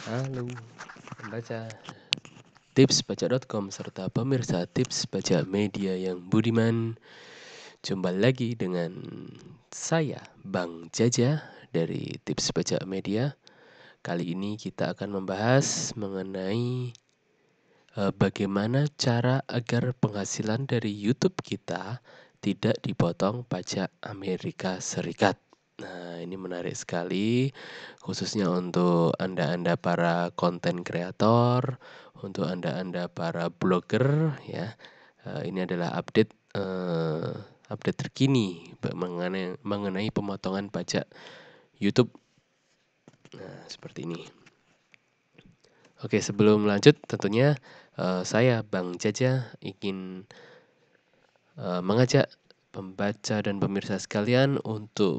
Halo, pembaca tipsbaca.com serta pemirsa tips baca media yang budiman. Jumpa lagi dengan saya Bang Jaja dari Tips Baca Media. Kali ini kita akan membahas mengenai eh, bagaimana cara agar penghasilan dari YouTube kita tidak dipotong pajak Amerika Serikat. Nah, ini menarik sekali, khususnya untuk Anda-Anda para konten kreator, untuk Anda-Anda para blogger, ya. Eh, ini adalah update uh, update terkini mengenai, mengenai pemotongan pajak YouTube. Nah, seperti ini. Oke, sebelum lanjut, tentunya uh, saya Bang Jaja ingin mengajak pembaca dan pemirsa sekalian untuk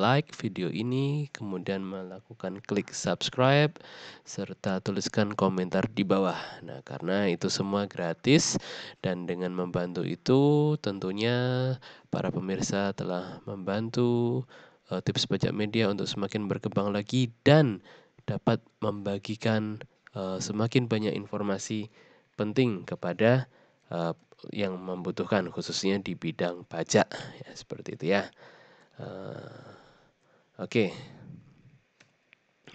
like video ini, kemudian melakukan klik subscribe, serta tuliskan komentar di bawah. Nah, karena itu semua gratis, dan dengan membantu itu tentunya para pemirsa telah membantu uh, tips pajak media untuk semakin berkembang lagi dan dapat membagikan uh, semakin banyak informasi penting kepada uh, yang membutuhkan khususnya di bidang pajak ya, seperti itu ya uh, oke okay.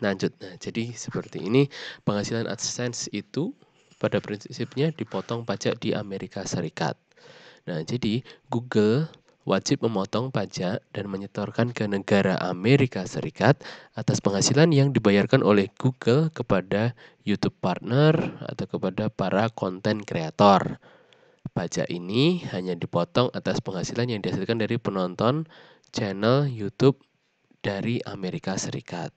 lanjut nah jadi seperti ini penghasilan adsense itu pada prinsipnya dipotong pajak di Amerika Serikat nah jadi Google wajib memotong pajak dan menyetorkan ke negara Amerika Serikat atas penghasilan yang dibayarkan oleh Google kepada YouTube partner atau kepada para konten kreator. Pajak ini hanya dipotong atas penghasilan yang dihasilkan dari penonton channel YouTube dari Amerika Serikat.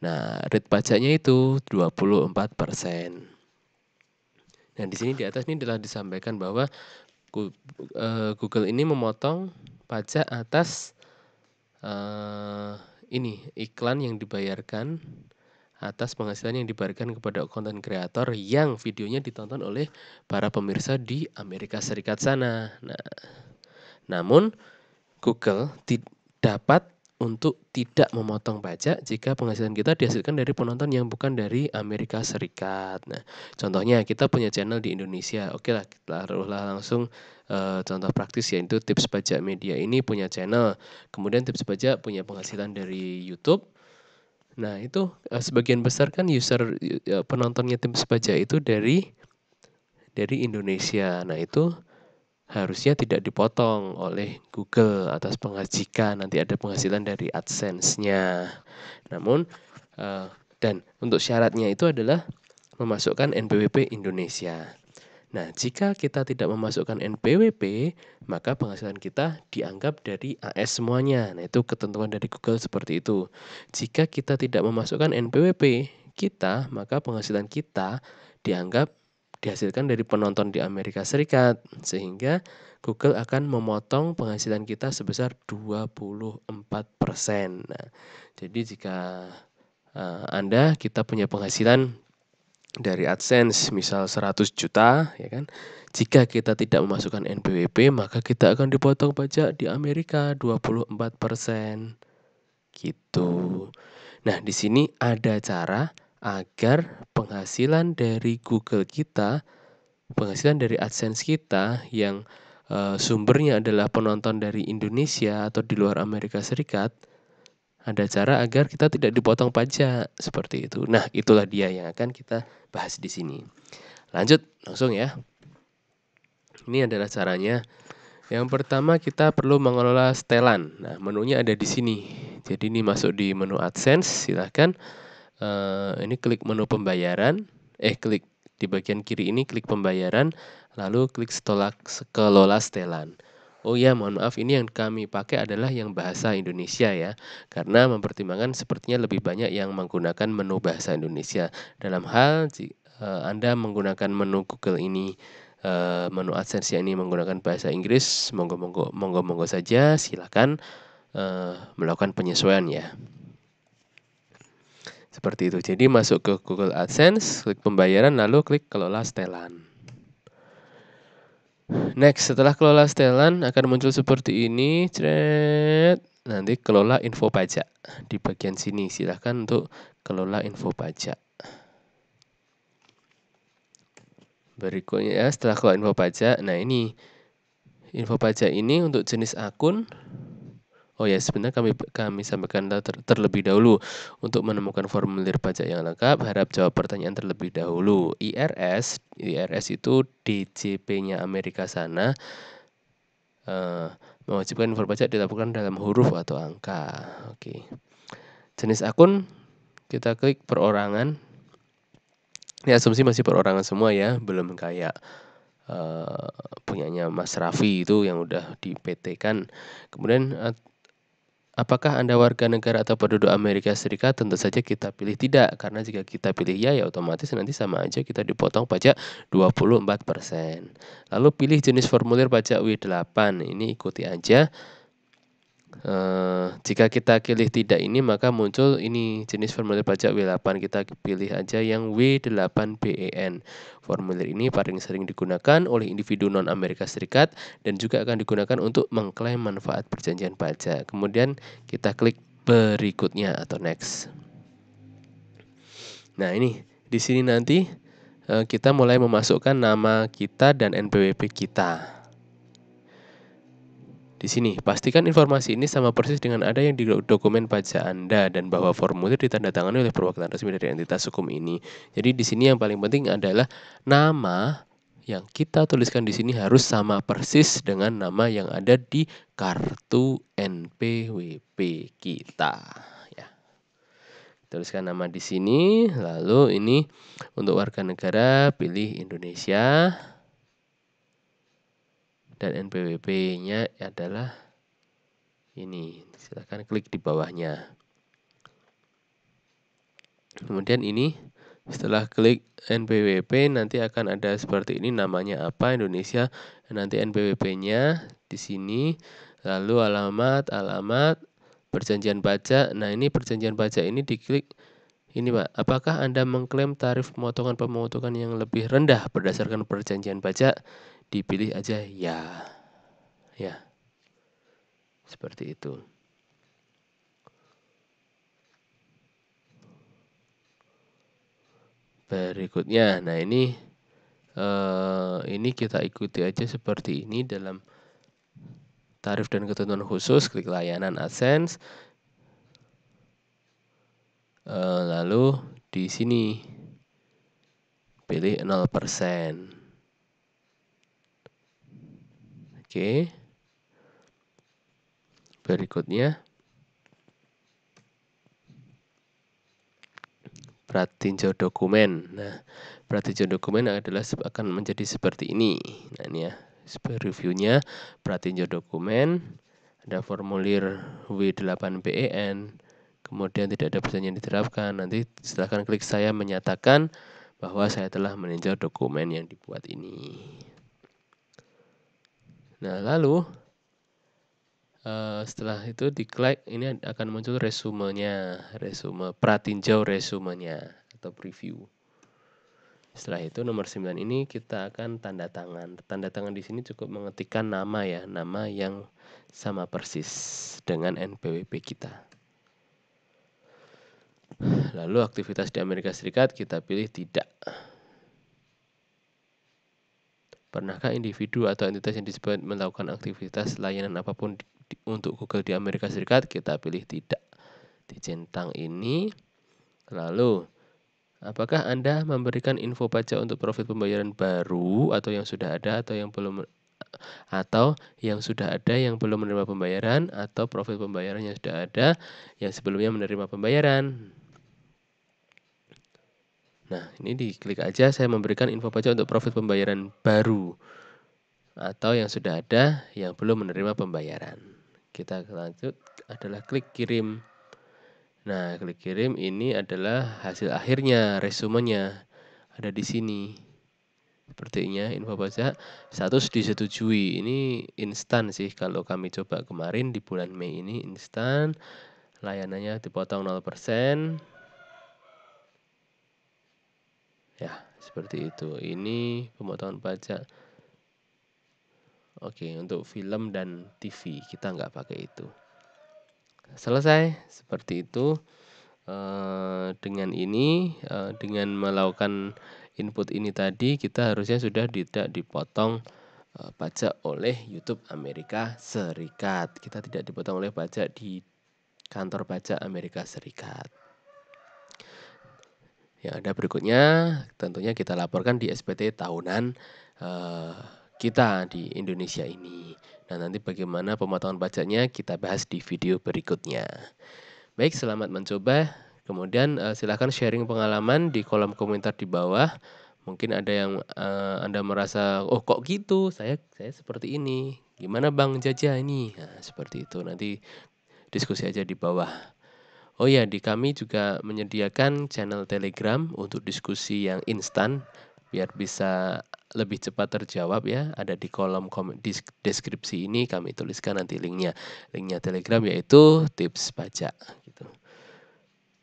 Nah, rate pajaknya itu 24%. Nah, di sini di atas ini telah disampaikan bahwa eh, Google ini memotong pajak atas uh, ini iklan yang dibayarkan atas penghasilan yang diberikan kepada konten kreator yang videonya ditonton oleh para pemirsa di Amerika Serikat sana. Nah, namun Google dapat untuk tidak memotong pajak jika penghasilan kita dihasilkan dari penonton yang bukan dari Amerika Serikat. Nah, contohnya kita punya channel di Indonesia. Oke lah, kita taruhlah langsung e, contoh praktis yaitu tips pajak media ini punya channel. Kemudian tips pajak punya penghasilan dari YouTube. Nah, itu uh, sebagian besar kan user uh, penontonnya tim sebaja itu dari dari Indonesia. Nah, itu harusnya tidak dipotong oleh Google atas penghasilan Nanti ada penghasilan dari AdSense-nya. Namun uh, dan untuk syaratnya itu adalah memasukkan NPWP Indonesia. Nah, jika kita tidak memasukkan NPWP, maka penghasilan kita dianggap dari AS semuanya. Nah, itu ketentuan dari Google seperti itu. Jika kita tidak memasukkan NPWP kita, maka penghasilan kita dianggap dihasilkan dari penonton di Amerika Serikat. Sehingga Google akan memotong penghasilan kita sebesar 24%. Nah, jadi jika eh, Anda kita punya penghasilan dari AdSense misal 100 juta ya kan. Jika kita tidak memasukkan NPWP maka kita akan dipotong pajak di Amerika 24%. Gitu. Nah, di sini ada cara agar penghasilan dari Google kita, penghasilan dari AdSense kita yang e, sumbernya adalah penonton dari Indonesia atau di luar Amerika Serikat ada cara agar kita tidak dipotong pajak seperti itu. Nah, itulah dia yang akan kita bahas di sini. Lanjut langsung ya. Ini adalah caranya. Yang pertama kita perlu mengelola setelan. Nah, menunya ada di sini. Jadi ini masuk di menu AdSense, silahkan. Uh, ini klik menu pembayaran. Eh, klik di bagian kiri ini klik pembayaran, lalu klik setelah kelola setelan. Oh ya, mohon maaf, ini yang kami pakai adalah yang bahasa Indonesia ya, karena mempertimbangkan sepertinya lebih banyak yang menggunakan menu bahasa Indonesia. Dalam hal eh, Anda menggunakan menu Google ini, eh, menu AdSense ini menggunakan bahasa Inggris, monggo-monggo, monggo-monggo saja, silakan eh, melakukan penyesuaian ya. Seperti itu. Jadi masuk ke Google AdSense, klik pembayaran, lalu klik kelola setelan. Next, setelah kelola setelan akan muncul seperti ini. Cret. Nanti kelola info pajak. Di bagian sini silahkan untuk kelola info pajak. Berikutnya ya, setelah kelola info pajak. Nah ini, info pajak ini untuk jenis akun Oh ya, sebenarnya kami kami sampaikan ter, terlebih dahulu untuk menemukan formulir pajak yang lengkap, harap jawab pertanyaan terlebih dahulu. IRS, IRS itu DJP-nya Amerika sana. Uh, mewajibkan informasi pajak dilakukan dalam huruf atau angka. Oke. Okay. Jenis akun kita klik perorangan. Ini asumsi masih perorangan semua ya, belum kayak uh, punyanya Mas Raffi itu yang udah di PT kan. Kemudian eh, Apakah Anda warga negara atau penduduk Amerika Serikat? Tentu saja kita pilih tidak, karena jika kita pilih ya, ya otomatis nanti sama aja kita dipotong pajak 24%. Lalu pilih jenis formulir pajak W8, ini ikuti aja Uh, jika kita pilih tidak ini maka muncul ini jenis formulir pajak W8 kita pilih aja yang W8BEN e formulir ini paling sering digunakan oleh individu non Amerika Serikat dan juga akan digunakan untuk mengklaim manfaat perjanjian pajak kemudian kita klik berikutnya atau next nah ini di sini nanti eh, kita mulai memasukkan nama kita dan NPWP kita di sini, pastikan informasi ini sama persis dengan ada yang di dokumen pajak Anda dan bahwa formulir ditandatangani oleh perwakilan resmi dari entitas hukum ini. Jadi di sini yang paling penting adalah nama yang kita tuliskan di sini harus sama persis dengan nama yang ada di kartu NPWP kita ya. Tuliskan nama di sini, lalu ini untuk warga negara pilih Indonesia dan NPWP-nya adalah ini. Silahkan klik di bawahnya. Kemudian ini setelah klik NPWP nanti akan ada seperti ini namanya apa Indonesia nanti NPWP-nya di sini lalu alamat alamat perjanjian pajak. Nah, ini perjanjian pajak ini diklik ini Pak, apakah Anda mengklaim tarif pemotongan pemotongan yang lebih rendah berdasarkan perjanjian pajak dipilih aja ya. Ya. Seperti itu. Berikutnya, nah ini eh, ini kita ikuti aja seperti ini dalam tarif dan ketentuan khusus klik layanan AdSense. Eh, lalu di sini pilih 0%. Oke. Berikutnya. Pratinjau dokumen. Nah, pratinjau dokumen adalah akan menjadi seperti ini. Nah, ini ya. Reviewnya pratinjau dokumen ada formulir w 8 PEN, kemudian tidak ada yang diterapkan nanti silahkan klik saya menyatakan bahwa saya telah meninjau dokumen yang dibuat ini Nah, lalu uh, setelah itu diklik ini akan muncul resumenya, resume pratinjau resumenya atau preview. Setelah itu nomor 9 ini kita akan tanda tangan. Tanda tangan di sini cukup mengetikkan nama ya, nama yang sama persis dengan NPWP kita. Lalu aktivitas di Amerika Serikat kita pilih tidak. Pernahkah individu atau entitas yang disebut melakukan aktivitas layanan apapun di, untuk Google di Amerika Serikat? Kita pilih tidak. Di centang ini. Lalu, apakah Anda memberikan info pajak untuk profil pembayaran baru atau yang sudah ada atau yang belum atau yang sudah ada yang belum menerima pembayaran atau profil pembayaran yang sudah ada yang sebelumnya menerima pembayaran? Nah, ini diklik aja saya memberikan info pajak untuk profit pembayaran baru atau yang sudah ada yang belum menerima pembayaran. Kita lanjut adalah klik kirim. Nah, klik kirim ini adalah hasil akhirnya, resumenya ada di sini. Sepertinya info pajak status disetujui. Ini instan sih kalau kami coba kemarin di bulan Mei ini instan. Layanannya dipotong 0%. Ya, seperti itu. Ini pemotongan pajak. Oke, untuk film dan TV kita nggak pakai itu. Selesai seperti itu. E, dengan ini, e, dengan melakukan input ini tadi, kita harusnya sudah tidak dipotong e, pajak oleh YouTube Amerika Serikat. Kita tidak dipotong oleh pajak di kantor pajak Amerika Serikat. Yang ada berikutnya tentunya kita laporkan di SPT tahunan uh, kita di Indonesia ini. Nah, nanti bagaimana pemotongan pajaknya kita bahas di video berikutnya. Baik, selamat mencoba. Kemudian uh, eh, silahkan sharing pengalaman di kolom komentar di bawah. Mungkin ada yang uh, Anda merasa, oh kok gitu, saya saya seperti ini. Gimana Bang Jaja ini? Nah, seperti itu. Nanti diskusi aja di bawah. Oh ya, di kami juga menyediakan channel Telegram untuk diskusi yang instan biar bisa lebih cepat terjawab ya. Ada di kolom deskripsi ini kami tuliskan nanti linknya. Linknya Telegram yaitu tips pajak. Gitu.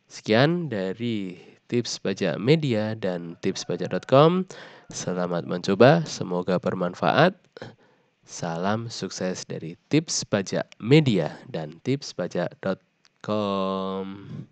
Sekian dari tips pajak media dan Tips Pajak.com. Selamat mencoba, semoga bermanfaat. Salam sukses dari tips pajak media dan Tips Pajak.com. um